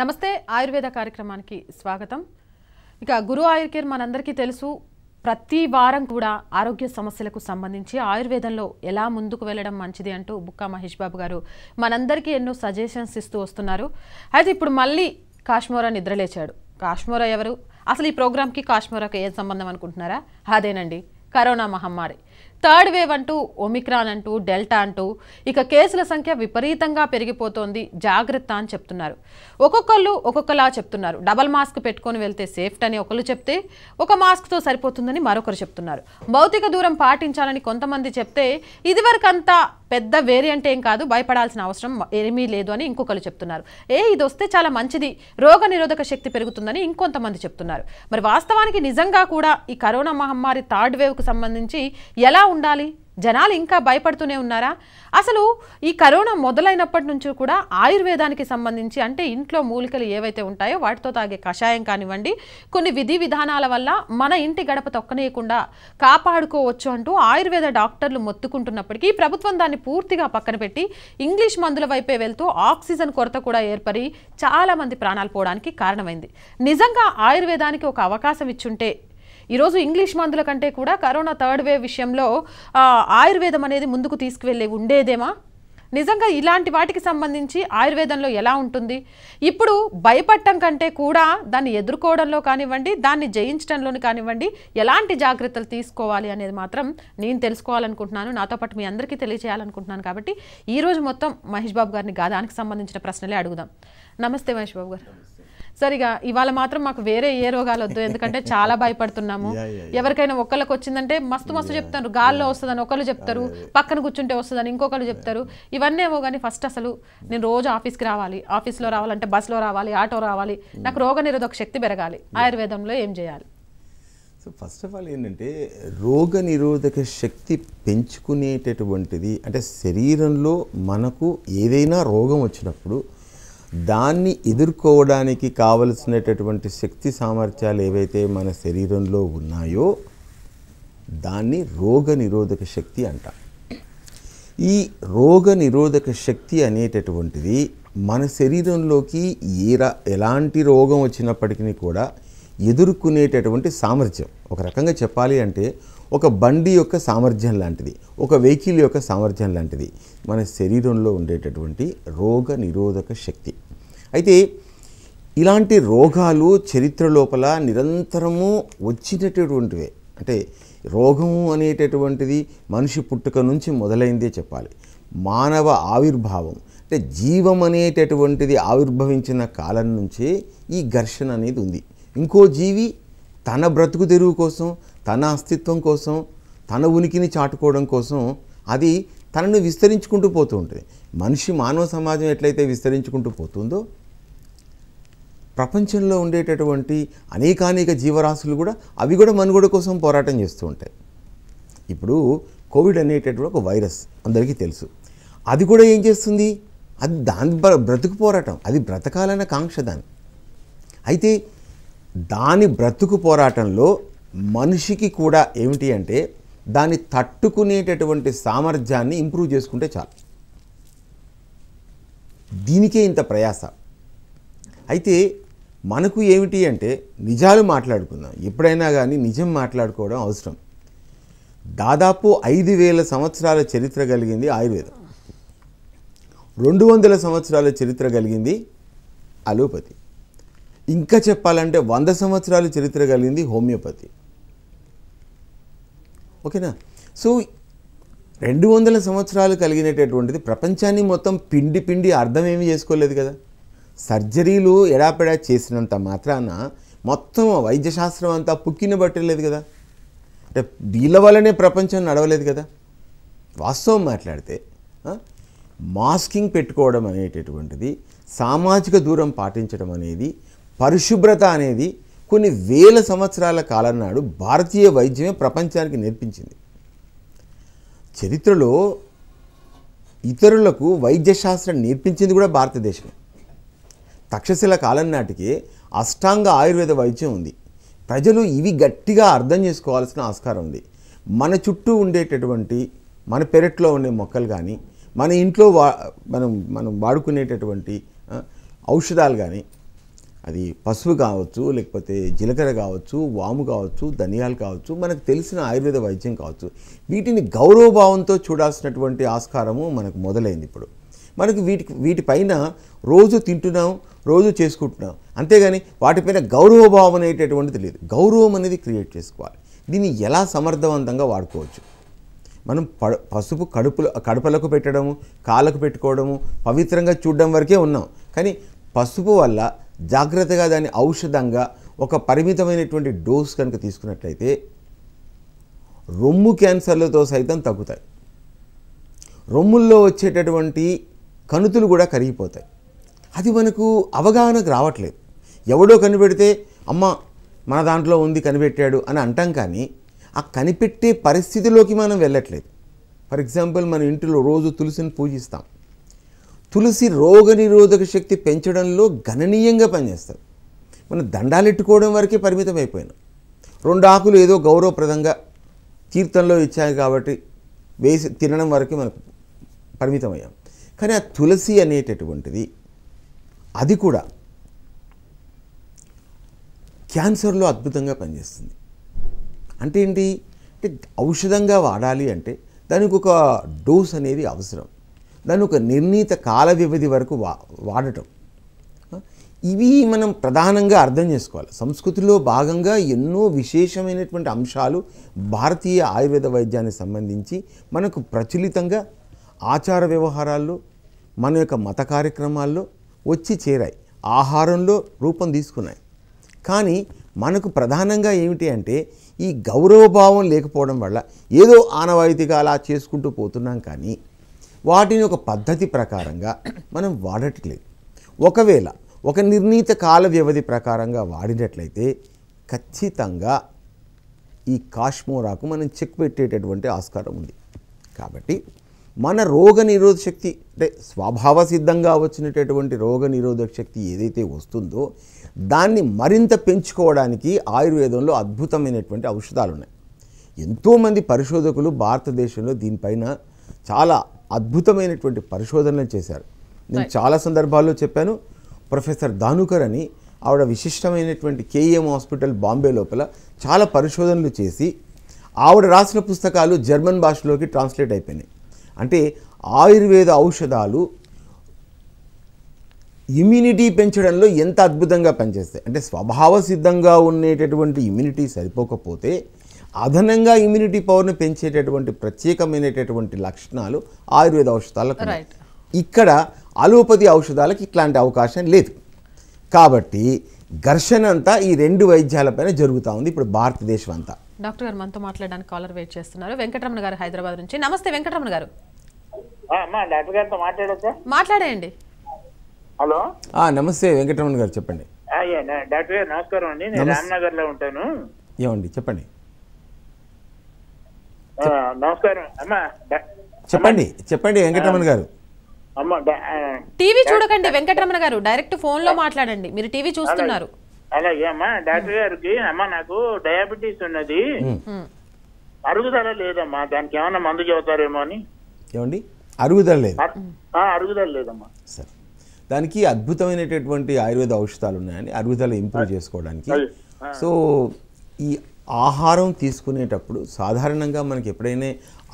నమస్తే ఆయుర్వేద కార్యక్రమానికి స్వాగతం ఇక గురు ఆయుర్కేర్ మనందరికీ తెలుసు ప్రతి వారం కూడా ఆరోగ్య సమస్యలకు సంబంధించి ఆయుర్వేదంలో ఎలా ముందుకు వెళ్ళడం మంచిది అంటూ బుక్కా మహేష్ బాబు గారు మనందరికీ ఎన్నో సజెషన్స్ ఇస్తూ వస్తున్నారు అయితే ఇప్పుడు మళ్ళీ కాశ్మోరా నిద్రలేచాడు కాశ్మోరా ఎవరు అసలు ఈ ప్రోగ్రామ్కి కాశ్మోరాకి ఏం సంబంధం అనుకుంటున్నారా అదేనండి కరోనా మహమ్మారి థర్డ్ వేవ్ అంటూ ఒమిక్రాన్ అంటూ డెల్టా అంటూ ఇక కేసుల సంఖ్య విపరీతంగా పెరిగిపోతోంది జాగ్రత్త అని చెప్తున్నారు ఒక్కొక్కళ్ళు ఒక్కొక్కలా చెప్తున్నారు డబల్ మాస్క్ పెట్టుకొని వెళ్తే సేఫ్ట్ అని ఒకరు చెప్తే ఒక మాస్క్తో సరిపోతుందని మరొకరు చెప్తున్నారు భౌతిక దూరం పాటించాలని కొంతమంది చెప్తే ఇదివరకంతా పెద్ద వేరియంట్ ఏం కాదు భయపడాల్సిన అవసరం ఏమీ లేదు అని ఇంకొకరు చెప్తున్నారు ఏ ఇది వస్తే చాలా మంచిది రోగ నిరోధక శక్తి పెరుగుతుందని ఇంకొంతమంది చెప్తున్నారు మరి వాస్తవానికి నిజంగా కూడా ఈ కరోనా మహమ్మారి థర్డ్ వేవ్కు సంబంధించి ఎలా ఉండాలి జనాలు ఇంకా భయపడుతూనే ఉన్నారా అసలు ఈ కరోనా మొదలైనప్పటి నుంచి కూడా ఆయుర్వేదానికి సంబంధించి అంటే ఇంట్లో మూలికలు ఏవైతే ఉంటాయో వాటితో తాగే కషాయం కానివ్వండి కొన్ని విధి విధానాల వల్ల మన ఇంటి గడప తొక్కనేయకుండా కాపాడుకోవచ్చు అంటూ ఆయుర్వేద డాక్టర్లు మొత్తుకుంటున్నప్పటికీ ప్రభుత్వం దాన్ని పూర్తిగా పక్కన పెట్టి ఇంగ్లీష్ మందుల వైపే వెళ్తూ ఆక్సిజన్ కొరత కూడా ఏర్పడి చాలామంది ప్రాణాలు పోవడానికి కారణమైంది నిజంగా ఆయుర్వేదానికి ఒక అవకాశం ఇచ్చుంటే ఈరోజు ఇంగ్లీష్ మందుల కంటే కూడా కరోనా థర్డ్ వేవ్ విషయంలో ఆయుర్వేదం అనేది ముందుకు తీసుకువెళ్ళే ఉండేదేమా నిజంగా ఇలాంటి వాటికి సంబంధించి ఆయుర్వేదంలో ఎలా ఉంటుంది ఇప్పుడు భయపడటం కంటే కూడా దాన్ని ఎదుర్కోవడంలో కానివ్వండి దాన్ని జయించడంలోని కానివ్వండి ఎలాంటి జాగ్రత్తలు తీసుకోవాలి అనేది మాత్రం నేను తెలుసుకోవాలనుకుంటున్నాను నాతో పాటు మీ అందరికీ తెలియజేయాలనుకుంటున్నాను కాబట్టి ఈరోజు మొత్తం మహేష్ బాబు గారిని గాదానికి సంబంధించిన ప్రశ్నలే అడుగుదాం నమస్తే మహేష్ బాబు గారు సరిగా ఇవాళ మాత్రం మాకు వేరే ఏ రోగాలు వద్దు ఎందుకంటే చాలా భయపడుతున్నాము ఎవరికైనా ఒక్కళ్ళకి వచ్చిందంటే మస్తు మస్తు చెప్తారు గాల్లో వస్తుందని ఒకళ్ళు చెప్తారు పక్కన కూర్చుంటే వస్తుందని ఇంకొకళ్ళు చెప్తారు ఇవన్నీ ఏమో కానీ ఫస్ట్ అసలు నేను రోజు ఆఫీస్కి రావాలి ఆఫీస్లో రావాలంటే బస్సులో రావాలి ఆటో రావాలి నాకు hmm. రోగ నిరోధక శక్తి పెరగాలి ఆయుర్వేదంలో ఏం చేయాలి సో ఫస్ట్ ఆఫ్ ఆల్ ఏంటంటే రోగ నిరోధక శక్తి పెంచుకునేటటువంటిది అంటే శరీరంలో మనకు ఏదైనా రోగం వచ్చినప్పుడు దాన్ని ఎదుర్కోవడానికి కావలసినటువంటి శక్తి సామర్థ్యాలు ఏవైతే మన శరీరంలో ఉన్నాయో దాన్ని రోగ నిరోధక శక్తి అంట ఈ రోగ నిరోధక శక్తి అనేటటువంటిది మన శరీరంలోకి ఏ ఎలాంటి రోగం వచ్చినప్పటికీ కూడా ఎదుర్కొనేటటువంటి సామర్థ్యం ఒక రకంగా చెప్పాలి అంటే ఒక బండి యొక్క సామర్థ్యం లాంటిది ఒక వెహికల్ యొక్క సామర్థ్యం లాంటిది మన శరీరంలో ఉండేటటువంటి రోగ నిరోధక శక్తి అయితే ఇలాంటి రోగాలు చరిత్ర లోపల నిరంతరము వచ్చినటువంటివే అంటే రోగము అనేటటువంటిది మనిషి పుట్టుక నుంచి మొదలైందే చెప్పాలి మానవ ఆవిర్భావం అంటే జీవం అనేటటువంటిది ఆవిర్భవించిన కాలం నుంచే ఈ ఘర్షణ అనేది ఉంది ఇంకో జీవి తన బ్రతుకు తెరువు కోసం తన అస్తిత్వం కోసం తన ఉనికిని చాటుకోవడం కోసం అది తనను విస్తరించుకుంటూ పోతూ ఉంటుంది మనిషి మానవ సమాజం ఎట్లయితే విస్తరించుకుంటూ పోతుందో ప్రపంచంలో ఉండేటటువంటి అనేకానేక జీవరాశులు కూడా అవి కూడా మనుగడ కోసం పోరాటం చేస్తూ ఉంటాయి ఇప్పుడు కోవిడ్ అనేటటువంటి ఒక వైరస్ అందరికీ తెలుసు అది కూడా ఏం చేస్తుంది అది దాని బ్రతుకు పోరాటం అది బ్రతకాలన్న కాంక్ష దాన్ని అయితే దాని బ్రతుకు పోరాటంలో మనిషికి కూడా ఏమిటి అంటే దాన్ని తట్టుకునేటటువంటి సామర్థ్యాన్ని ఇంప్రూవ్ చేసుకుంటే చాలు దీనికే ఇంత ప్రయాస అయితే మనకు ఏమిటి అంటే నిజాలు మాట్లాడుకుందాం ఎప్పుడైనా కానీ నిజం మాట్లాడుకోవడం అవసరం దాదాపు ఐదు వేల సంవత్సరాల చరిత్ర కలిగింది ఆయుర్వేదం రెండు వందల సంవత్సరాల చరిత్ర కలిగింది అలోపతి ఇంకా చెప్పాలంటే వంద సంవత్సరాలు చరిత్ర కలిగింది హోమియోపతి ఓకేనా సో రెండు వందల సంవత్సరాలు కలిగినటటువంటిది ప్రపంచాన్ని మొత్తం పిండి పిండి అర్థం ఏమీ చేసుకోలేదు కదా సర్జరీలు ఎడాపెడా చేసినంత మాత్రాన మొత్తం వైద్యశాస్త్రం అంతా పుక్కిన పట్టలేదు కదా అంటే వీళ్ళ వల్లనే ప్రపంచం నడవలేదు కదా వాస్తవం మాట్లాడితే మాస్కింగ్ పెట్టుకోవడం అనేటటువంటిది సామాజిక దూరం పాటించడం అనేది పరిశుభ్రత అనేది కొన్ని వేల సంవత్సరాల కాలం నాడు భారతీయ వైద్యమే ప్రపంచానికి నేర్పించింది చరిత్రలో ఇతరులకు వైద్యశాస్త్రం నేర్పించింది కూడా భారతదేశమే తక్షశిల కాలం నాటికి అష్టాంగ ఆయుర్వేద వైద్యం ఉంది ప్రజలు ఇవి గట్టిగా అర్థం చేసుకోవాల్సిన ఆస్కారం ఉంది మన చుట్టూ ఉండేటటువంటి మన పెరట్లో ఉండే మొక్కలు కానీ మన ఇంట్లో వా మనం మనం వాడుకునేటటువంటి ఔషధాలు కానీ అది పసుపు కావచ్చు లేకపోతే జీలకర్ర కావచ్చు వాము కావచ్చు ధనియాలు కావచ్చు మనకు తెలిసిన ఆయుర్వేద వైద్యం కావచ్చు వీటిని గౌరవభావంతో చూడాల్సినటువంటి ఆస్కారము మనకు మొదలైంది ఇప్పుడు మనకు వీటి వీటిపైన రోజు తింటున్నాం రోజు చేసుకుంటున్నాం అంతేగాని వాటిపైన గౌరవభావం అనేటటువంటిది లేదు గౌరవం అనేది క్రియేట్ చేసుకోవాలి దీన్ని ఎలా సమర్థవంతంగా వాడుకోవచ్చు మనం పసుపు కడుపులో కడుపులకు పెట్టడము కాళ్ళకు పెట్టుకోవడము పవిత్రంగా చూడడం వరకే ఉన్నాం కానీ పసుపు వల్ల జాగ్రత్తగా దాన్ని ఔషధంగా ఒక పరిమితమైనటువంటి డోస్ కనుక తీసుకున్నట్లయితే రొమ్ము క్యాన్సర్లతో సైతం తగ్గుతాయి రొమ్ముల్లో వచ్చేటటువంటి కణుతులు కూడా కరిగిపోతాయి అది మనకు అవగాహనకు రావట్లేదు ఎవడో కనిపెడితే అమ్మ మన దాంట్లో ఉంది కనిపెట్టాడు అని అంటాం కానీ ఆ కనిపెట్టే పరిస్థితిలోకి మనం వెళ్ళట్లేదు ఫర్ ఎగ్జాంపుల్ మన ఇంటిలో రోజు తులసిని పూజిస్తాం తులసి రోగనిరోధక శక్తి పెంచడంలో గణనీయంగా పనిచేస్తుంది మన దండాలెట్టుకోవడం వరకే పరిమితం అయిపోయినా రెండు ఆకులు ఏదో గౌరవప్రదంగా కీర్తనలో ఇచ్చాయి కాబట్టి వేసి తినడం వరకే మనకు పరిమితమయ్యాం కానీ ఆ తులసి అనేటటువంటిది అది కూడా క్యాన్సర్లో అద్భుతంగా పనిచేస్తుంది అంటే ఏంటి అంటే ఔషధంగా వాడాలి అంటే దానికి ఒక డోస్ అనేది అవసరం దాన్ని ఒక నిర్ణీత కాల వ్యవధి వరకు వా వాడటం ఇవి మనం ప్రధానంగా అర్థం చేసుకోవాలి సంస్కృతిలో భాగంగా ఎన్నో విశేషమైనటువంటి అంశాలు భారతీయ ఆయుర్వేద వైద్యానికి సంబంధించి మనకు ప్రచులితంగా ఆచార వ్యవహారాల్లో మన యొక్క మత కార్యక్రమాల్లో వచ్చి చేరాయి ఆహారంలో రూపం తీసుకున్నాయి కానీ మనకు ప్రధానంగా ఏమిటి అంటే ఈ గౌరవభావం లేకపోవడం వల్ల ఏదో ఆనవాయితీగా అలా చేసుకుంటూ పోతున్నాం కానీ వాటిని ఒక పద్ధతి ప్రకారంగా మనం వాడట్లేదు ఒకవేళ ఒక నిర్ణీత కాల వ్యవధి ప్రకారంగా వాడినట్లయితే ఖచ్చితంగా ఈ కాష్మోరాకు మనం చెక్ పెట్టేటటువంటి ఆస్కారం ఉంది కాబట్టి మన రోగ నిరోధక శక్తి అంటే స్వభావ సిద్ధంగా వచ్చినటువంటి రోగ నిరోధక శక్తి ఏదైతే వస్తుందో దాన్ని మరింత పెంచుకోవడానికి ఆయుర్వేదంలో అద్భుతమైనటువంటి ఔషధాలు ఉన్నాయి ఎంతోమంది పరిశోధకులు భారతదేశంలో దీనిపైన చాలా అద్భుతమైనటువంటి పరిశోధనలు చేశారు నేను చాలా సందర్భాల్లో చెప్పాను ప్రొఫెసర్ దానుకర్ అని ఆవిడ విశిష్టమైనటువంటి కేఈఎం హాస్పిటల్ బాంబే లోపల చాలా పరిశోధనలు చేసి ఆవిడ రాసిన పుస్తకాలు జర్మన్ భాషలోకి ట్రాన్స్లేట్ అయిపోయినాయి అంటే ఆయుర్వేద ఔషధాలు ఇమ్యూనిటీ పెంచడంలో ఎంత అద్భుతంగా పనిచేస్తాయి అంటే స్వభావ సిద్ధంగా ఉండేటటువంటి ఇమ్యూనిటీ సరిపోకపోతే అదనంగా ఇమ్యూనిటీ పవర్ని పెంచేటటువంటి ప్రత్యేకమైనటువంటి లక్షణాలు ఆయుర్వేద ఔషధాలకు ఇక్కడ అలోపతి ఔషధాలకు ఇట్లాంటి అవకాశం లేదు కాబట్టి ఘర్షణ అంతా ఈ రెండు వైద్యాలపైన జరుగుతూ ఉంది ఇప్పుడు భారతదేశం అంతా డాక్టర్ గారు మనతో మాట్లాడడానికి కాలర్ వెయిట్ చేస్తున్నారు వెంకటరమణ గారు హైదరాబాద్ నుంచి నమస్తే వెంకటరమణ గారు గారితో మాట్లాడేయండి హలో నమస్తే వెంకటరమణ గారు చెప్పండి డాక్టర్ గారు నమస్కారం అండి నేను రామ్నగర్ లో ఉంటాను ఏమండి చెప్పండి నమస్కారం అమ్మా చెప్పండి చెప్పండి వెంకటరమణ గారు టీవీ చూడకండి వెంకటరమణ గారు డైరెక్ట్ ఫోన్ లో మాట్లాడండి మీరు టీవీ చూస్తున్నారు అలాగే అమ్మా డాక్టర్ గారికి అమ్మా నాకు డయాబెటీస్ ఉన్నది అరుగుదల లేదమ్మా దానికి ఏమన్నా మందు చెబుతారేమో అని ఏమండి అరుగుదల లేదు అరుగుదల లేదమ్మా సరే దానికి అద్భుతమైనటువంటి ఆయుర్వేద ఔషధాలు ఉన్నాయని అరుగుదల ఇంప్రూవ్ చేసుకోవడానికి సో ఈ ఆహారం తీసుకునేటప్పుడు సాధారణంగా మనకి ఎప్పుడైనా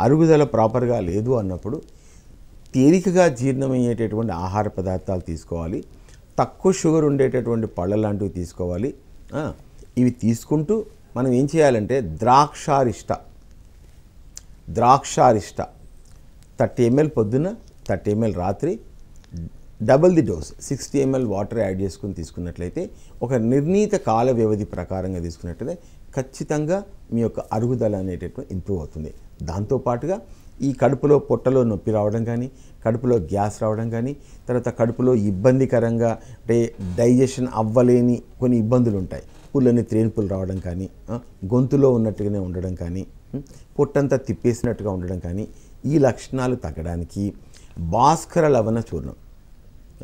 అరుగుదల ప్రాపర్గా లేదు అన్నప్పుడు తేలికగా జీర్ణమయ్యేటటువంటి ఆహార పదార్థాలు తీసుకోవాలి తక్కువ షుగర్ ఉండేటటువంటి పళ్ళ లాంటివి తీసుకోవాలి ఇవి తీసుకుంటూ మనం ఏం చేయాలంటే ద్రాక్షారిష్ట ద్రాక్షారిష్ట థర్టీ ఎంఎల్ పొద్దున థర్టీ ఎంఎల్ రాత్రి double the dose sixty ml water add చేసుకుని తీసుకున్నట్లయితే ఒక నిర్ణీత కాల వ్యవధి ప్రకారంగా తీసుకున్నట్లయితే ఖచ్చితంగా మీ యొక్క అరుగుదల అనేటటువంటి ఇంప్రూవ్ అవుతుంది దాంతోపాటుగా ఈ కడుపులో పొట్టలో నొప్పి రావడం కానీ కడుపులో గ్యాస్ రావడం కానీ తర్వాత కడుపులో ఇబ్బందికరంగా అంటే డైజెషన్ అవ్వలేని కొన్ని ఇబ్బందులు ఉంటాయి పుల్లని త్రేణుపులు రావడం కానీ గొంతులో ఉన్నట్టుగానే ఉండడం కానీ పొట్టంతా తిప్పేసినట్టుగా ఉండడం కానీ ఈ లక్షణాలు తగ్గడానికి భాస్కర లవణ చూర్ణం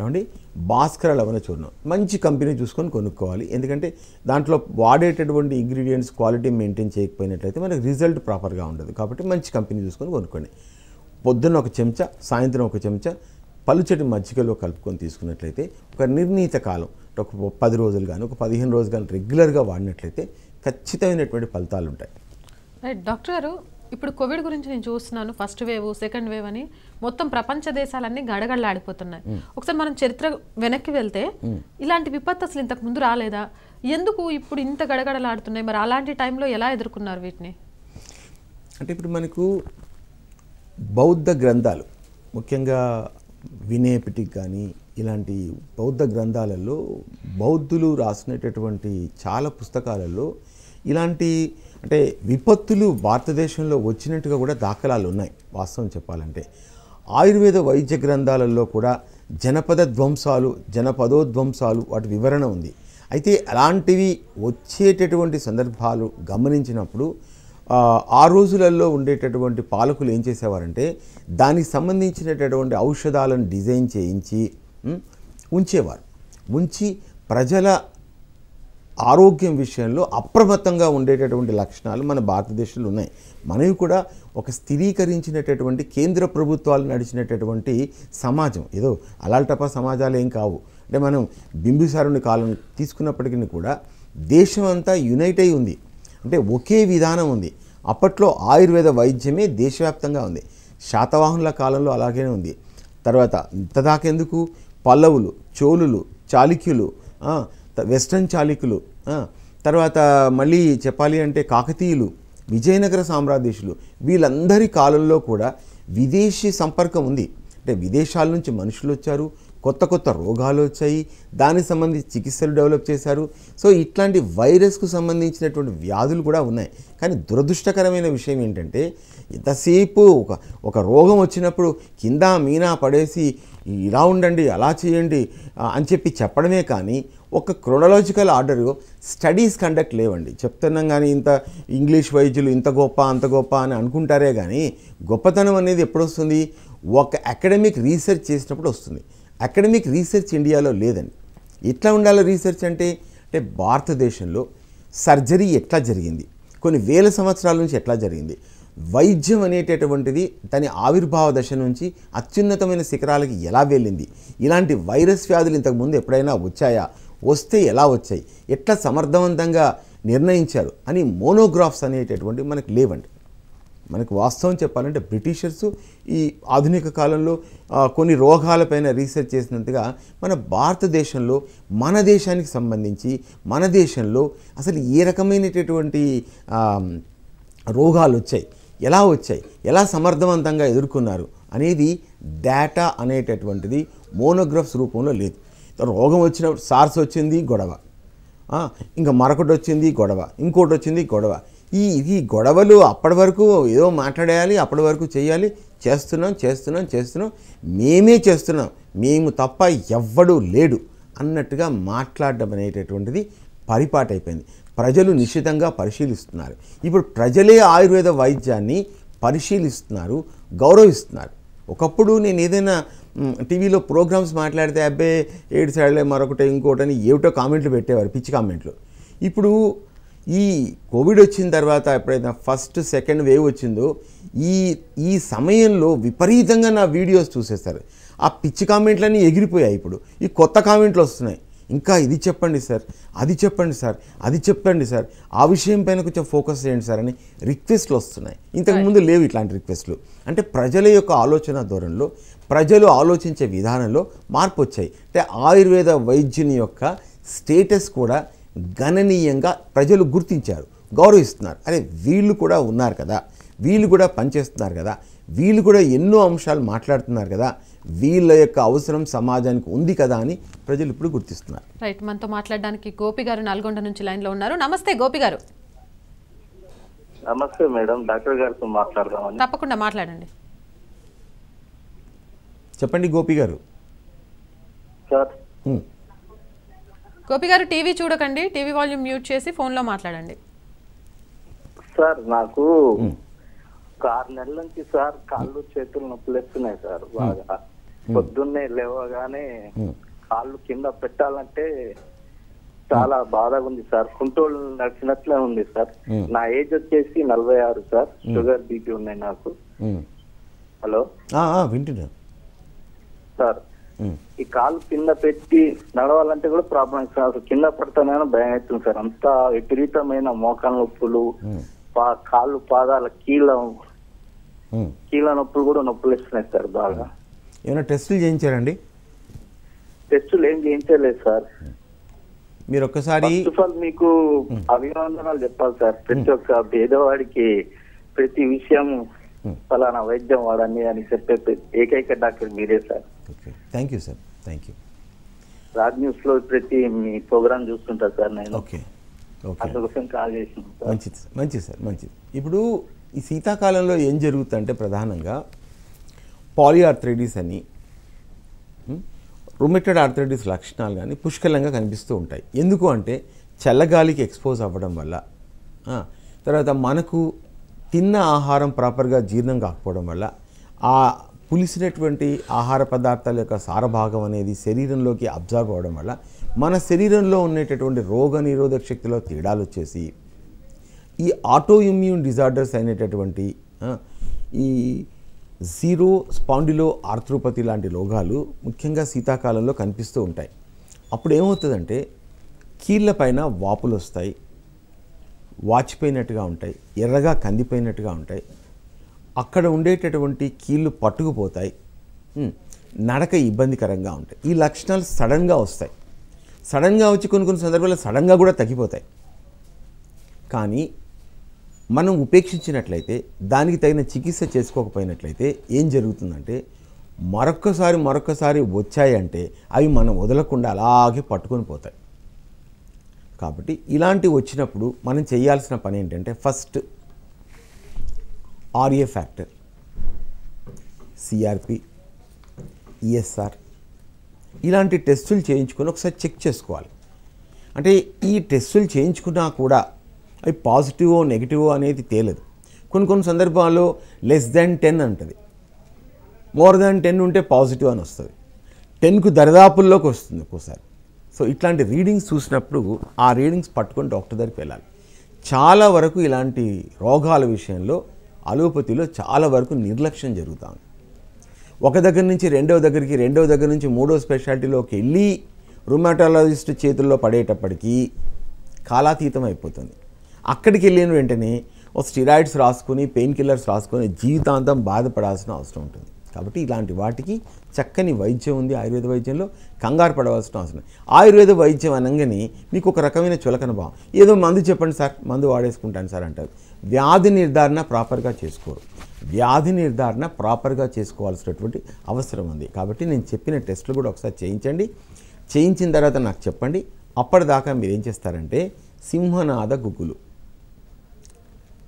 ఏమండి భాస్కర లవణ చూర్ణం మంచి కంపెనీ చూసుకొని కొనుక్కోవాలి ఎందుకంటే దాంట్లో వాడేటటువంటి ఇంగ్రీడియంట్స్ క్వాలిటీ మెయింటైన్ చేయకపోయినట్లయితే మనకి రిజల్ట్ ప్రాపర్గా ఉండదు కాబట్టి మంచి కంపెనీ చూసుకొని కొనుక్కోండి పొద్దున్న ఒక చెంచా సాయంత్రం ఒక చెంచా పలుచటి మజ్జిగలో కలుపుకొని తీసుకున్నట్లయితే ఒక నిర్ణీత కాలం ఒక పది రోజులు కానీ ఒక పదిహేను రోజులు కానీ రెగ్యులర్గా వాడినట్లయితే ఖచ్చితమైనటువంటి ఫలితాలు ఉంటాయి డాక్టర్ గారు ఇప్పుడు కోవిడ్ గురించి నేను చూస్తున్నాను ఫస్ట్ వేవ్ సెకండ్ వేవ్ అని మొత్తం ప్రపంచ దేశాలన్నీ గడగడలాడిపోతున్నాయి ఒకసారి మనం చరిత్ర వెనక్కి వెళ్తే ఇలాంటి విపత్తు అసలు ఇంతకు ముందు రాలేదా ఎందుకు ఇప్పుడు ఇంత గడగడలాడుతున్నాయి మరి అలాంటి టైంలో ఎలా ఎదుర్కొన్నారు వీటిని అంటే ఇప్పుడు మనకు బౌద్ధ గ్రంథాలు ముఖ్యంగా వినేపిటికి కానీ ఇలాంటి బౌద్ధ గ్రంథాలలో బౌద్ధులు రాసినటువంటి చాలా పుస్తకాలలో ఇలాంటి అంటే విపత్తులు భారతదేశంలో వచ్చినట్టుగా కూడా దాఖలాలు ఉన్నాయి వాస్తవం చెప్పాలంటే ఆయుర్వేద వైద్య గ్రంథాలలో కూడా జనపద ధ్వంసాలు జనపదోధ్వంసాలు వాటి వివరణ ఉంది అయితే అలాంటివి వచ్చేటటువంటి సందర్భాలు గమనించినప్పుడు ఆ రోజులలో ఉండేటటువంటి పాలకులు ఏం చేసేవారంటే దానికి సంబంధించినటువంటి ఔషధాలను డిజైన్ చేయించి ఉంచేవారు ఉంచి ప్రజల ఆరోగ్యం విషయంలో అప్రమత్తంగా ఉండేటటువంటి లక్షణాలు మన భారతదేశంలో ఉన్నాయి మనవి కూడా ఒక స్థిరీకరించినటటువంటి కేంద్ర ప్రభుత్వాలు నడిచినటటువంటి సమాజం ఏదో అలాల్టప సమాజాలు ఏం కావు అంటే మనం బింబిసారుని కాలం తీసుకున్నప్పటికీ కూడా దేశం అంతా యునైట్ అయి ఉంది అంటే ఒకే విధానం ఉంది అప్పట్లో ఆయుర్వేద వైద్యమే దేశవ్యాప్తంగా ఉంది శాతవాహనుల కాలంలో అలాగే ఉంది తర్వాత ఇంతదాకెందుకు పల్లవులు చోళులు చాళుక్యులు వెస్ట్రన్ చాలికులు తర్వాత మళ్ళీ చెప్పాలి అంటే కాకతీయులు విజయనగర సామ్రాజ్యశులు వీళ్ళందరి కాలంలో కూడా విదేశీ సంపర్కం ఉంది అంటే విదేశాల నుంచి మనుషులు వచ్చారు కొత్త కొత్త రోగాలు వచ్చాయి దానికి సంబంధించి చికిత్సలు డెవలప్ చేశారు సో ఇట్లాంటి వైరస్కు సంబంధించినటువంటి వ్యాధులు కూడా ఉన్నాయి కానీ దురదృష్టకరమైన విషయం ఏంటంటే ఎంతసేపు ఒక ఒక రోగం వచ్చినప్పుడు కింద మీనా పడేసి ఇలా ఉండండి అలా చేయండి అని చెప్పి చెప్పడమే కానీ ఒక క్రోనలాజికల్ ఆర్డర్ స్టడీస్ కండక్ట్ లేవండి చెప్తున్నాం కానీ ఇంత ఇంగ్లీష్ వైద్యులు ఇంత గొప్ప అంత గొప్ప అని అనుకుంటారే కానీ గొప్పతనం అనేది ఎప్పుడు వస్తుంది ఒక అకాడమిక్ రీసెర్చ్ చేసినప్పుడు వస్తుంది అకాడమిక్ రీసెర్చ్ ఇండియాలో లేదండి ఎట్లా ఉండాలి రీసెర్చ్ అంటే అంటే భారతదేశంలో సర్జరీ ఎట్లా జరిగింది కొన్ని వేల సంవత్సరాల నుంచి ఎట్లా జరిగింది వైద్యం అనేటటువంటిది దాని ఆవిర్భావ దశ నుంచి అత్యున్నతమైన శిఖరాలకి ఎలా వెళ్ళింది ఇలాంటి వైరస్ వ్యాధులు ఇంతకుముందు ఎప్పుడైనా వచ్చాయా వస్తే ఎలా వచ్చాయి ఎట్లా సమర్థవంతంగా నిర్ణయించారు అని మోనోగ్రాఫ్స్ అనేటటువంటి మనకు లేవండి మనకు వాస్తవం చెప్పాలంటే బ్రిటిషర్స్ ఈ ఆధునిక కాలంలో కొన్ని రోగాలపైన రీసెర్చ్ చేసినట్టుగా మన భారతదేశంలో మన దేశానికి సంబంధించి మన దేశంలో అసలు ఏ రకమైనటువంటి రోగాలు వచ్చాయి ఎలా వచ్చాయి ఎలా సమర్థవంతంగా ఎదుర్కొన్నారు అనేది డేటా అనేటటువంటిది మోనోగ్రాఫ్స్ రూపంలో లేదు రోగం వచ్చిన సార్స్ వచ్చింది గొడవ ఇంకా మరొకటి వచ్చింది గొడవ ఇంకోటి వచ్చింది గొడవ ఈ ఇది గొడవలు అప్పటి వరకు ఏదో మాట్లాడేయాలి అప్పటి వరకు చేయాలి చేస్తున్నాం చేస్తున్నాం చేస్తున్నాం మేమే చేస్తున్నాం మేము తప్ప ఎవ్వడూ లేడు అన్నట్టుగా మాట్లాడడం అనేటటువంటిది పరిపాటైపోయింది ప్రజలు నిశ్చితంగా పరిశీలిస్తున్నారు ఇప్పుడు ప్రజలే ఆయుర్వేద వైద్యాన్ని పరిశీలిస్తున్నారు గౌరవిస్తున్నారు ఒకప్పుడు నేను ఏదైనా టీవీలో ప్రోగ్రామ్స్ మాట్లాడితే అబ్బే ఏడు సైడ్లే మరొకటి ఇంకోటని ఏమిటో కామెంట్లు పెట్టేవారు పిచ్చి కామెంట్లు ఇప్పుడు ఈ కోవిడ్ వచ్చిన తర్వాత ఎప్పుడైతే ఫస్ట్ సెకండ్ వేవ్ వచ్చిందో ఈ ఈ సమయంలో విపరీతంగా నా వీడియోస్ చూసేస్తారు ఆ పిచ్చి కామెంట్లన్నీ ఎగిరిపోయాయి ఇప్పుడు ఈ కొత్త కామెంట్లు వస్తున్నాయి ఇంకా ఇది చెప్పండి సార్ అది చెప్పండి సార్ అది చెప్పండి సార్ ఆ విషయం పైన కొంచెం ఫోకస్ చేయండి సార్ అని రిక్వెస్ట్లు వస్తున్నాయి ఇంతకుముందు లేవు ఇట్లాంటి రిక్వెస్ట్లు అంటే ప్రజల యొక్క ఆలోచన ధోరణిలో ప్రజలు ఆలోచించే విధానంలో మార్పు వచ్చాయి అంటే ఆయుర్వేద వైద్యుని యొక్క స్టేటస్ కూడా గణనీయంగా ప్రజలు గుర్తించారు గౌరవిస్తున్నారు అరే వీళ్ళు కూడా ఉన్నారు కదా వీళ్ళు కూడా పనిచేస్తున్నారు కదా వీళ్ళు కూడా ఎన్నో అంశాలు మాట్లాడుతున్నారు కదా వీళ్ళ యొక్క అవసరం సమాజానికి ఉంది కదా అని ప్రజలు ఇప్పుడు గుర్తిస్తున్నారు రైట్ మనతో మాట్లాడడానికి గోపి గారు నల్గొండ నుంచి లైన్లో ఉన్నారు నమస్తే గోపి గారు నమస్తే మేడం డాక్టర్ గారితో మాట్లాడదాం తప్పకుండా మాట్లాడండి చెప్పండి గోపి గారు గోపి గారు టీవీ చూడకండి టీవీ వాల్యూమ్ మ్యూట్ చేసి ఫోన్లో మాట్లాడండి సార్ నాకు ఆరు నెలల నుంచి సార్ కాళ్ళు చేతులు నొప్పులు నొప్పులేస్తున్నాయి సార్ బాగా పొద్దున్నే లేవగానే కాళ్ళు కింద పెట్టాలంటే చాలా బాధగా ఉంది సార్ కుంటోళ్ళు నడిచినట్లే ఉంది సార్ నా ఏజ్ వచ్చేసి నలభై ఆరు సార్ షుగర్ బీపీ ఉన్నాయి నాకు హలో వింటున్నాను సార్ ఈ కాలు కింద పెట్టి నడవాలంటే కూడా ప్రాబ్లం అసలు కింద పడతానైనా భయం అవుతుంది సార్ అంత విపరీతమైన మోకాల నొప్పులు కాళ్ళు పాదాల కీళ్ళ కీళ్ళ నొప్పులు కూడా నొప్పులు ఇస్తున్నాయి సార్ బాగా ఏమైనా టెస్టులు చేయించారండి టెస్టులు ఏం చేయించలేదు సార్ మీరు ఒక్కసారి మీకు అభినందనాలు చెప్పాలి సార్ ప్రతి ఒక్క పేదవాడికి ప్రతి విషయం ఫలానా వైద్యం వాడని అని చెప్పే ఏకైక డాక్టర్ మీరే sir okay thank you sir thank you Raj news లో ప్రతి మీ ప్రోగ్రామ్ చూస్తుంటా సార్ నేను ఓకే ఓకే కాల్ చేసి మంచిది సార్ మంచిది సార్ మంచిది ఇప్పుడు ఈ శీతాకాలంలో ఏం జరుగుతుందంటే ప్రధానంగా పాలిఆర్థ్రైటిస్ అని రొమెటెడ్ ఆర్థరైటిస్ లక్షణాలు కానీ పుష్కలంగా కనిపిస్తూ ఉంటాయి ఎందుకు అంటే చల్లగాలికి ఎక్స్పోజ్ అవ్వడం వల్ల తర్వాత మనకు తిన్న ఆహారం ప్రాపర్గా జీర్ణం కాకపోవడం వల్ల ఆ పులిసినటువంటి ఆహార పదార్థాల యొక్క సారభాగం అనేది శరీరంలోకి అబ్జర్వ్ అవ్వడం వల్ల మన శరీరంలో ఉండేటటువంటి రోగ నిరోధక శక్తిలో తేడాలు వచ్చేసి ఈ ఆటో ఇమ్యూన్ డిజార్డర్స్ అయినటటువంటి ఈ జీరో స్పాండిలో ఆర్థ్రోపతి లాంటి రోగాలు ముఖ్యంగా శీతాకాలంలో కనిపిస్తూ ఉంటాయి అప్పుడు ఏమవుతుందంటే కీళ్ళపైన వాపులు వస్తాయి వాచిపోయినట్టుగా ఉంటాయి ఎర్రగా కందిపోయినట్టుగా ఉంటాయి అక్కడ ఉండేటటువంటి కీళ్ళు పట్టుకుపోతాయి నడక ఇబ్బందికరంగా ఉంటాయి ఈ లక్షణాలు సడన్గా వస్తాయి సడన్గా వచ్చి కొన్ని కొన్ని సందర్భాల్లో సడన్గా కూడా తగ్గిపోతాయి కానీ మనం ఉపేక్షించినట్లయితే దానికి తగిన చికిత్స చేసుకోకపోయినట్లయితే ఏం జరుగుతుందంటే మరొక్కసారి మరొక్కసారి వచ్చాయంటే అవి మనం వదలకుండా అలాగే పట్టుకొని పోతాయి కాబట్టి ఇలాంటివి వచ్చినప్పుడు మనం చేయాల్సిన పని ఏంటంటే first RA factor CRP ESR ఇలాంటి టెస్టులు చేయించుకొని ఒకసారి చెక్ చేసుకోవాలి అంటే ఈ టెస్టులు చేయించుకున్నా కూడా అవి పాజిటివో నెగిటివో అనేది తేలదు కొన్ని కొన్ని సందర్భాల్లో లెస్ దాన్ టెన్ అంటుంది మోర్ దాన్ టెన్ ఉంటే పాజిటివ్ అని వస్తుంది టెన్కు దరిదాపుల్లోకి వస్తుంది ఒక్కోసారి సో ఇట్లాంటి రీడింగ్స్ చూసినప్పుడు ఆ రీడింగ్స్ పట్టుకొని డాక్టర్ దగ్గరికి వెళ్ళాలి చాలా వరకు ఇలాంటి రోగాల విషయంలో అలోపతిలో చాలా వరకు నిర్లక్ష్యం జరుగుతూ ఉంది ఒక దగ్గర నుంచి రెండవ దగ్గరికి రెండవ దగ్గర నుంచి మూడో స్పెషాలిటీలోకి వెళ్ళి రుమాటాలజిస్ట్ చేతుల్లో పడేటప్పటికీ కాలాతీతం అయిపోతుంది అక్కడికి వెళ్ళిన వెంటనే ఒక స్టిరాయిడ్స్ రాసుకొని పెయిన్ కిల్లర్స్ రాసుకొని జీవితాంతం బాధపడాల్సిన అవసరం ఉంటుంది కాబట్టి ఇలాంటి వాటికి చక్కని వైద్యం ఉంది ఆయుర్వేద వైద్యంలో కంగారు పడవలసిన అవసరం ఆయుర్వేద వైద్యం అనగానే మీకు ఒక రకమైన చులకన భావం ఏదో మందు చెప్పండి సార్ మందు వాడేసుకుంటాను సార్ అంటారు వ్యాధి నిర్ధారణ ప్రాపర్గా చేసుకోరు వ్యాధి నిర్ధారణ ప్రాపర్గా చేసుకోవాల్సినటువంటి అవసరం ఉంది కాబట్టి నేను చెప్పిన టెస్టులు కూడా ఒకసారి చేయించండి చేయించిన తర్వాత నాకు చెప్పండి అప్పటిదాకా మీరు ఏం చేస్తారంటే సింహనాథ గుగ్గులు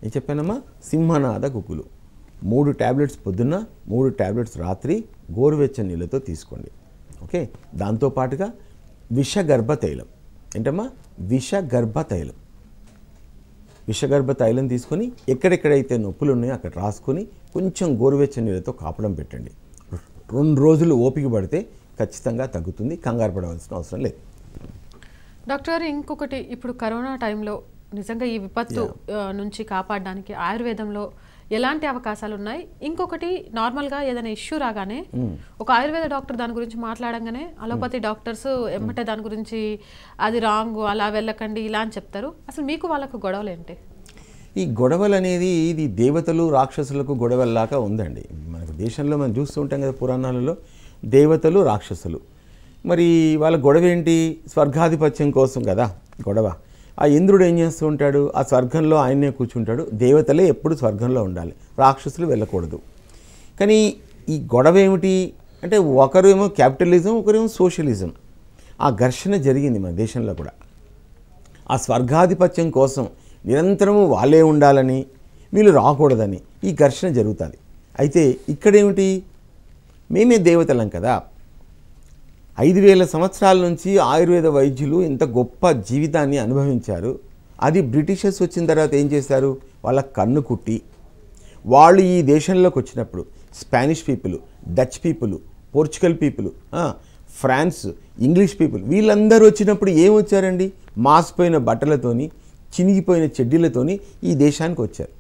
ఏం చెప్పానమ్మా సింహనాథ గుగ్గులు మూడు ట్యాబ్లెట్స్ పొద్దున్న మూడు ట్యాబ్లెట్స్ రాత్రి గోరువెచ్చ నీళ్ళతో తీసుకోండి ఓకే దాంతోపాటుగా విషగర్భ తైలం ఏంటమ్మా విషగర్భ తైలం విషగర్భ తైలం తీసుకొని ఎక్కడెక్కడైతే నొప్పులు ఉన్నాయో అక్కడ రాసుకొని కొంచెం గోరువెచ్చ నీళ్ళతో కాపడం పెట్టండి రెండు రోజులు ఓపిక పడితే ఖచ్చితంగా తగ్గుతుంది కంగారు పడవలసిన అవసరం లేదు డాక్టర్ ఇంకొకటి ఇప్పుడు కరోనా టైంలో నిజంగా ఈ విపత్తు నుంచి కాపాడడానికి ఆయుర్వేదంలో ఎలాంటి అవకాశాలు ఉన్నాయి ఇంకొకటి నార్మల్గా ఏదైనా ఇష్యూ రాగానే ఒక ఆయుర్వేద డాక్టర్ దాని గురించి మాట్లాడంగానే అలోపతి డాక్టర్స్ ఎమ్మటే దాని గురించి అది రాంగ్ అలా వెళ్ళకండి ఇలా అని చెప్తారు అసలు మీకు వాళ్ళకు గొడవలు ఏంటి ఈ గొడవలు అనేది ఇది దేవతలు రాక్షసులకు గొడవల్లాగా ఉందండి మనకు దేశంలో మనం చూస్తూ ఉంటాం కదా పురాణాలలో దేవతలు రాక్షసులు మరి వాళ్ళ గొడవ ఏంటి స్వర్గాధిపత్యం కోసం కదా గొడవ ఆ ఇంద్రుడు ఏం చేస్తూ ఉంటాడు ఆ స్వర్గంలో ఆయనే కూర్చుంటాడు దేవతలే ఎప్పుడు స్వర్గంలో ఉండాలి రాక్షసులు వెళ్ళకూడదు కానీ ఈ గొడవ ఏమిటి అంటే ఒకరేమో క్యాపిటలిజం ఒకరేమో సోషలిజం ఆ ఘర్షణ జరిగింది మన దేశంలో కూడా ఆ స్వర్గాధిపత్యం కోసం నిరంతరము వాళ్ళే ఉండాలని వీళ్ళు రాకూడదని ఈ ఘర్షణ జరుగుతుంది అయితే ఇక్కడేమిటి మేమే దేవతలం కదా ఐదు వేల సంవత్సరాల నుంచి ఆయుర్వేద వైద్యులు ఇంత గొప్ప జీవితాన్ని అనుభవించారు అది బ్రిటిషర్స్ వచ్చిన తర్వాత ఏం చేశారు వాళ్ళ కన్ను కుట్టి వాళ్ళు ఈ దేశంలోకి వచ్చినప్పుడు Spanish people Dutch people Portugal people France English people వీళ్ళందరూ వచ్చినప్పుడు ఏమొచ్చారండి మాసిపోయిన బట్టలతోని చినిగిపోయిన చెడ్డీలతోని ఈ దేశానికి వచ్చారు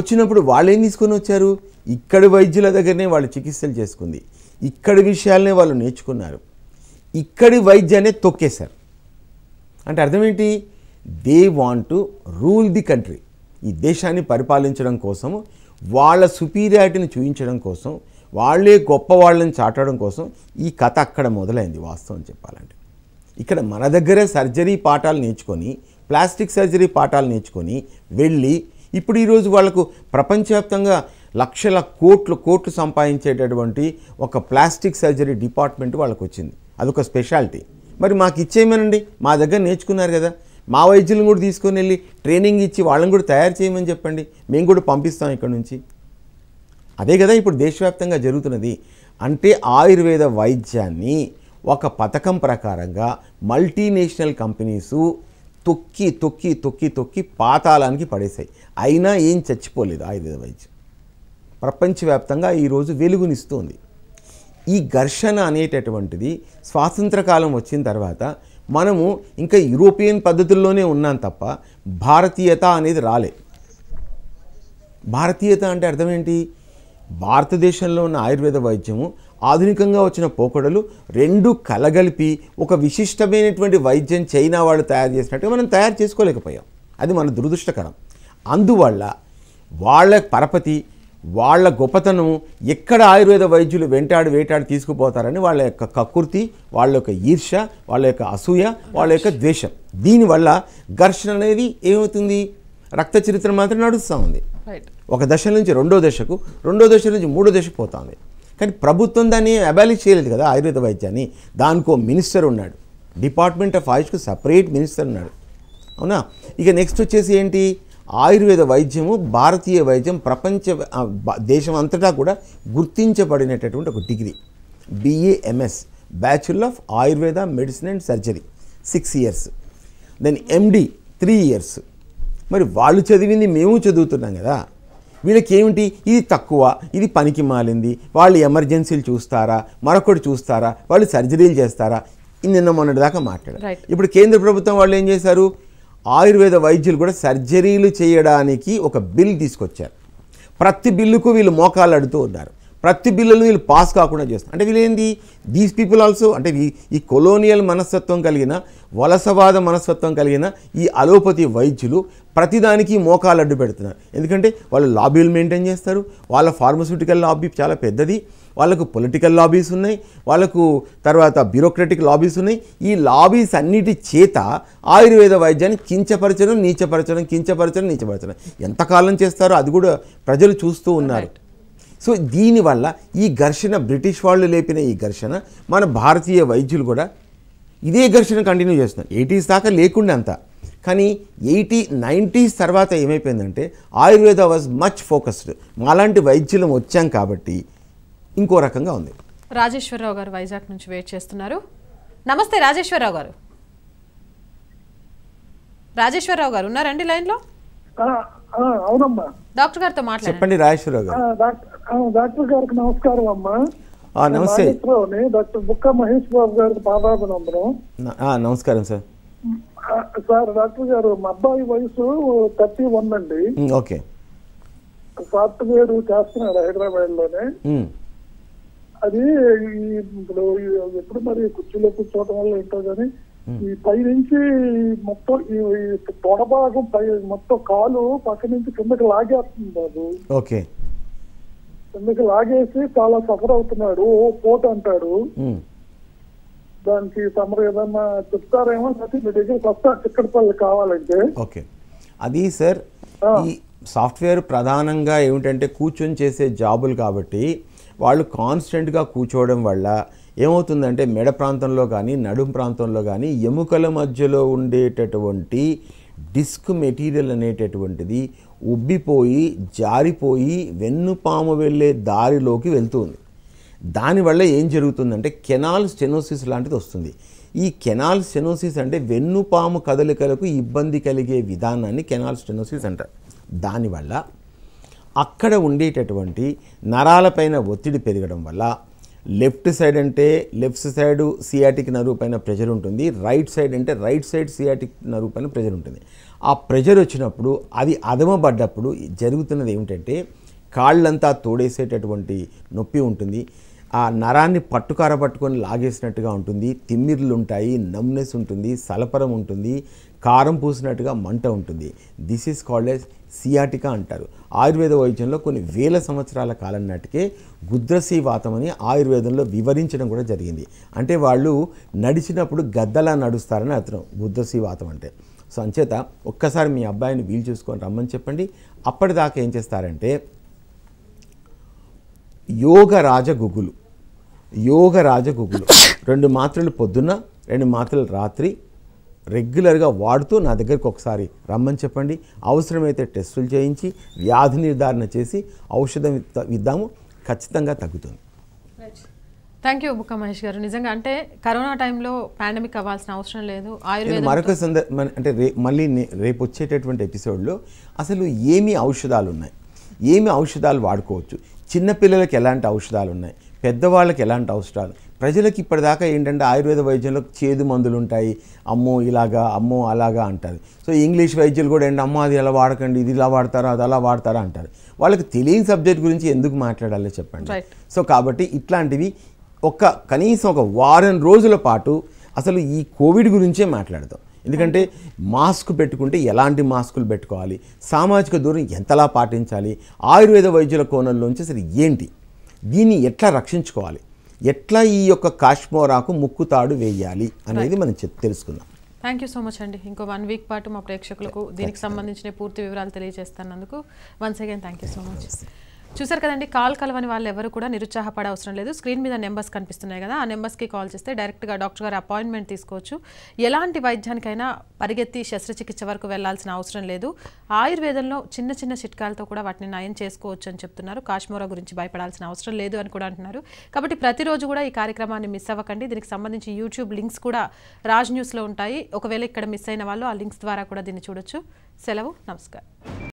వచ్చినప్పుడు వాళ్ళు ఏం తీసుకొని వచ్చారు ఇక్కడి వైద్యుల దగ్గరనే వాళ్ళు చికిత్సలు చేసుకుంది ఇక్కడి విషయాలనే వాళ్ళు నేర్చుకున్నారు ఇక్కడి వైద్యాన్ని తొక్కేశారు అంటే అర్థం ఏంటి they want to rule the country ఈ దేశాన్ని పరిపాలించడం కోసం వాళ్ళ సుపీరియారిటీని చూపించడం కోసం వాళ్ళే గొప్ప వాళ్ళని చాటడం కోసం ఈ కథ అక్కడ మొదలైంది వాస్తవం చెప్పాలంటే ఇక్కడ మన దగ్గరే సర్జరీ పాఠాలు నేర్చుకొని ప్లాస్టిక్ సర్జరీ పాఠాలు నేర్చుకొని వెళ్ళి ఇప్పుడు ఈరోజు వాళ్లకు ప్రపంచవ్యాప్తంగా లక్షల కోట్లు కోట్లు సంపాదించేటటువంటి ఒక ప్లాస్టిక్ సర్జరీ డిపార్ట్మెంట్ వాళ్ళకు వచ్చింది అదొక స్పెషాలిటీ మరి మాకు ఇచ్చేయమనండి మా దగ్గర నేర్చుకున్నారు కదా మా వైద్యులను కూడా తీసుకొని వెళ్ళి ట్రైనింగ్ ఇచ్చి వాళ్ళని కూడా తయారు చేయమని చెప్పండి మేము కూడా పంపిస్తాం ఇక్కడ నుంచి అదే కదా ఇప్పుడు దేశవ్యాప్తంగా జరుగుతున్నది అంటే ఆయుర్వేద వైద్యాన్ని ఒక పథకం ప్రకారంగా మల్టీనేషనల్ కంపెనీసు తొక్కి తొక్కి తొక్కి తొక్కి పాతాళానికి పడేశాయి అయినా ఏం చచ్చిపోలేదు ఆయుర్వేద వైద్యం ప్రపంచవ్యాప్తంగా ఈరోజు వెలుగునిస్తుంది ఈ ఘర్షణ అనేటటువంటిది స్వాతంత్రకాలం కాలం వచ్చిన తర్వాత మనము ఇంకా యూరోపియన్ పద్ధతుల్లోనే ఉన్నాం తప్ప భారతీయత అనేది రాలే భారతీయత అంటే అర్థం ఏంటి భారతదేశంలో ఉన్న ఆయుర్వేద వైద్యము ఆధునికంగా వచ్చిన పోకడలు రెండు కలగలిపి ఒక విశిష్టమైనటువంటి వైద్యం చైనా వాళ్ళు తయారు చేసినట్టుగా మనం తయారు చేసుకోలేకపోయాం అది మన దురదృష్టకరం అందువల్ల వాళ్ళ పరపతి వాళ్ళ గొప్పతనం ఎక్కడ ఆయుర్వేద వైద్యులు వెంటాడు వేటాడు తీసుకుపోతారని వాళ్ళ యొక్క కకృతి వాళ్ళ యొక్క ఈర్ష వాళ్ళ యొక్క అసూయ వాళ్ళ యొక్క ద్వేషం దీనివల్ల ఘర్షణ అనేది ఏమవుతుంది రక్త చరిత్ర మాత్రం నడుస్తూ ఉంది ఒక దశ నుంచి రెండో దశకు రెండో దశ నుంచి మూడో దశకు పోతుంది కానీ ప్రభుత్వం దాన్ని అబాలిష్ చేయలేదు కదా ఆయుర్వేద వైద్యాన్ని దానికో మినిస్టర్ ఉన్నాడు డిపార్ట్మెంట్ ఆఫ్ ఆయుష్కు సపరేట్ మినిస్టర్ ఉన్నాడు అవునా ఇక నెక్స్ట్ వచ్చేసి ఏంటి ఆయుర్వేద వైద్యము భారతీయ వైద్యం ప్రపంచ దేశం అంతటా కూడా గుర్తించబడినటువంటి ఒక degree BAMS bachelor of Ayurveda medicine and surgery six years then MD three years మరి వాళ్ళు చదివింది మేము చదువుతున్నాం కదా వీళ్ళకి ఏమిటి ఇది తక్కువ ఇది పనికి మాలింది వాళ్ళు ఎమర్జెన్సీలు చూస్తారా మరొకటి చూస్తారా వాళ్ళు సర్జరీలు చేస్తారా నిన్న మొన్నటి దాకా మాట్లాడారు ఇప్పుడు కేంద్ర ప్రభుత్వం వాళ్ళు ఏం చేశారు ఆయుర్వేద వైద్యులు కూడా సర్జరీలు చేయడానికి ఒక బిల్ తీసుకొచ్చారు ప్రతి బిల్లుకు వీళ్ళు మోకాలు అడుతూ ఉన్నారు ప్రతి బిల్లులు వీళ్ళు పాస్ కాకుండా చేస్తారు అంటే వీళ్ళేంది దీస్ పీపుల్ ఆల్సో అంటే ఈ కొలోనియల్ మనస్తత్వం కలిగిన వలసవాద మనస్తత్వం కలిగిన ఈ అలోపతి వైద్యులు ప్రతిదానికి మోకాలు అడ్డు పెడుతున్నారు ఎందుకంటే వాళ్ళు లాబీలు మెయింటైన్ చేస్తారు వాళ్ళ ఫార్మస్యూటికల్ లాబీ చాలా పెద్దది వాళ్ళకు పొలిటికల్ లాబీస్ ఉన్నాయి వాళ్ళకు తర్వాత బ్యూరోక్రటిక్ లాబీస్ ఉన్నాయి ఈ లాబీస్ అన్నిటి చేత ఆయుర్వేద వైద్యాన్ని కించపరచడం నీచపరచడం కించపరచడం నీచపరచడం ఎంతకాలం చేస్తారో అది కూడా ప్రజలు చూస్తూ ఉన్నారు సో దీనివల్ల ఈ ఘర్షణ బ్రిటిష్ వాళ్ళు లేపిన ఈ ఘర్షణ మన భారతీయ వైద్యులు కూడా ఇదే ఘర్షణ కంటిన్యూ చేస్తున్నారు ఎయిటీస్ దాకా లేకుండా అంత కానీ ఎయిటీ నైంటీస్ తర్వాత ఏమైపోయిందంటే ఆయుర్వేద వాజ్ మచ్ ఫోకస్డ్ మాలాంటి వైద్యులం వచ్చాం కాబట్టి ఇంకో రకంగా ఉంది రాజేశ్వరరావు గారు వైజాగ్ నుంచి వెయిట్ చేస్తున్నారు నమస్తే రాజేశ్వరరావు గారు రాజేశ్వరరావు గారు ఉన్నారండి లైన్లో అవునమ్మా డాక్టర్ గారితో మాట్లాడండి చెప్పండి రాజేశ్వరరావు గారు డాక్టర్ గారికి నమస్కారం అమ్మా నమస్తే డాక్టర్ బుక్క మహేష్ బాబు గారికి పాదాభినందనం నమస్కారం సార్ సార్ డాక్టర్ గారు మా అబ్బాయి వయసు థర్టీ వన్ అండి ఓకే సాఫ్ట్వేర్ చేస్తున్నాడు హైదరాబాద్ లోనే అది ఇప్పుడు ఎప్పుడు మరి కుర్చీలో కూర్చోవడం వల్ల ఏంటో కానీ hmm. ఈ పై నుంచి మొత్తం ఈ తొడభాగం పై మొత్తం కాలు పక్క నుంచి కిందకి లాగేస్తుంది బాబు ఓకే కిందకి లాగేసి చాలా సఫర్ అవుతున్నాడు ఓ పోట్ అంటాడు hmm. దానికి తమరు ఏదన్నా చెప్తారేమో లేకపోతే మీ దగ్గరికి వస్తారు పళ్ళు కావాలంటే ఓకే అది సార్ సాఫ్ట్వేర్ ప్రధానంగా ఏమిటంటే కూర్చొని చేసే జాబులు కాబట్టి వాళ్ళు కాన్స్టెంట్గా కూర్చోవడం వల్ల ఏమవుతుందంటే మెడ ప్రాంతంలో కానీ నడుం ప్రాంతంలో కానీ ఎముకల మధ్యలో ఉండేటటువంటి డిస్క్ మెటీరియల్ అనేటటువంటిది ఉబ్బిపోయి జారిపోయి వెన్నుపాము వెళ్ళే దారిలోకి వెళ్తుంది దానివల్ల ఏం జరుగుతుందంటే కెనాల్ స్టెనోసిస్ లాంటిది వస్తుంది ఈ కెనాల్ స్టెనోసిస్ అంటే వెన్నుపాము కదలికలకు ఇబ్బంది కలిగే విధానాన్ని కెనాల్ స్టెనోసిస్ అంటారు దానివల్ల అక్కడ ఉండేటటువంటి నరాలపైన ఒత్తిడి పెరగడం వల్ల లెఫ్ట్ సైడ్ అంటే లెఫ్ట్ సైడ్ సియాటిక్ నరువు పైన ప్రెజర్ ఉంటుంది రైట్ సైడ్ అంటే రైట్ సైడ్ సియాటిక్ నరువు పైన ప్రెజర్ ఉంటుంది ఆ ప్రెషర్ వచ్చినప్పుడు అది అదమబడ్డప్పుడు జరుగుతున్నది ఏమిటంటే కాళ్ళంతా తోడేసేటటువంటి నొప్పి ఉంటుంది ఆ నరాన్ని పట్టుకార పట్టుకొని లాగేసినట్టుగా ఉంటుంది తిమ్మిర్లు ఉంటాయి నమ్నెస్ ఉంటుంది సలపరం ఉంటుంది కారం పూసినట్టుగా మంట ఉంటుంది this is called as sciatica అంటారు ఆయుర్వేద వైద్యంలో కొన్ని వేల సంవత్సరాల కాలం నాటికే గుద్రసీ వాతం అని ఆయుర్వేదంలో వివరించడం కూడా జరిగింది అంటే వాళ్ళు నడిచినప్పుడు గద్దలా నడుస్తారని అర్థం గుద్రసీ వాతం అంటే సో అంచేత ఒక్కసారి మీ అబ్బాయిని వీలు చూసుకొని రమ్మని చెప్పండి అప్పటిదాకా ఏం చేస్తారంటే రాజ గుగులు రాజ గుగులు రెండు మాత్రలు పొద్దున్న రెండు మాత్రలు రాత్రి రెగ్యులర్గా వాడుతూ నా దగ్గరికి ఒకసారి రమ్మని చెప్పండి అవసరమైతే టెస్టులు చేయించి వ్యాధి నిర్ధారణ చేసి ఔషధం ఇద్దాము ఖచ్చితంగా తగ్గుతుంది థ్యాంక్ యూ బుక్క మహేష్ గారు నిజంగా అంటే కరోనా టైంలో పాండమిక్ అవ్వాల్సిన అవసరం లేదు ఆయుర్వేదం మరొక సందర్భం అంటే రే మళ్ళీ రేపు వచ్చేటటువంటి ఎపిసోడ్లో అసలు ఏమి ఔషధాలు ఉన్నాయి ఏమి ఔషధాలు వాడుకోవచ్చు చిన్నపిల్లలకి ఎలాంటి ఔషధాలు ఉన్నాయి పెద్దవాళ్ళకి ఎలాంటి ఔషధాలు ప్రజలకు ఇప్పటిదాకా ఏంటంటే ఆయుర్వేద వైద్యంలో చేదు మందులు ఉంటాయి అమ్మో ఇలాగా అమ్మో అలాగా అంటారు సో ఇంగ్లీష్ వైద్యులు కూడా ఏంటి అమ్మో అది ఎలా వాడకండి ఇది ఇలా వాడతారా అది అలా వాడతారా అంటారు వాళ్ళకి తెలియని సబ్జెక్ట్ గురించి ఎందుకు మాట్లాడాలో చెప్పండి సో కాబట్టి ఇట్లాంటివి ఒక కనీసం ఒక వారం రోజుల పాటు అసలు ఈ కోవిడ్ గురించే మాట్లాడతాం ఎందుకంటే మాస్క్ పెట్టుకుంటే ఎలాంటి మాస్కులు పెట్టుకోవాలి సామాజిక దూరం ఎంతలా పాటించాలి ఆయుర్వేద వైద్యుల కోణంలోంచి అసలు ఏంటి దీన్ని ఎట్లా రక్షించుకోవాలి ఎట్లా ఈ యొక్క కాశ్మోరాకు ముక్కుతాడు వేయాలి అనేది మనం తెలుసుకుందాం థ్యాంక్ యూ సో మచ్ అండి ఇంకో వన్ వీక్ పాటు మా ప్రేక్షకులకు దీనికి సంబంధించిన పూర్తి వివరాలు తెలియజేస్తున్నందుకు once again thank you so much చూసారు కదండి కాల్ కలవని వాళ్ళు ఎవరు కూడా నిరుత్సాహపడ అవసరం లేదు స్క్రీన్ మీద నెంబర్స్ కనిపిస్తున్నాయి కదా ఆ నెంబర్స్కి కాల్ చేస్తే డైరెక్ట్గా డాక్టర్ గారు అపాయింట్మెంట్ తీసుకోవచ్చు ఎలాంటి వైద్యానికైనా పరిగెత్తి శస్త్రచికిత్స వరకు వెళ్లాల్సిన అవసరం లేదు ఆయుర్వేదంలో చిన్న చిన్న చిట్కాలతో కూడా వాటిని నయం చేసుకోవచ్చు అని చెప్తున్నారు కాశ్మోరా గురించి భయపడాల్సిన అవసరం లేదు అని కూడా అంటున్నారు కాబట్టి ప్రతిరోజు కూడా ఈ కార్యక్రమాన్ని మిస్ అవ్వకండి దీనికి సంబంధించి యూట్యూబ్ లింక్స్ కూడా రాజ్ న్యూస్లో ఉంటాయి ఒకవేళ ఇక్కడ మిస్ అయిన వాళ్ళు ఆ లింక్స్ ద్వారా కూడా దీన్ని చూడొచ్చు సెలవు నమస్కారం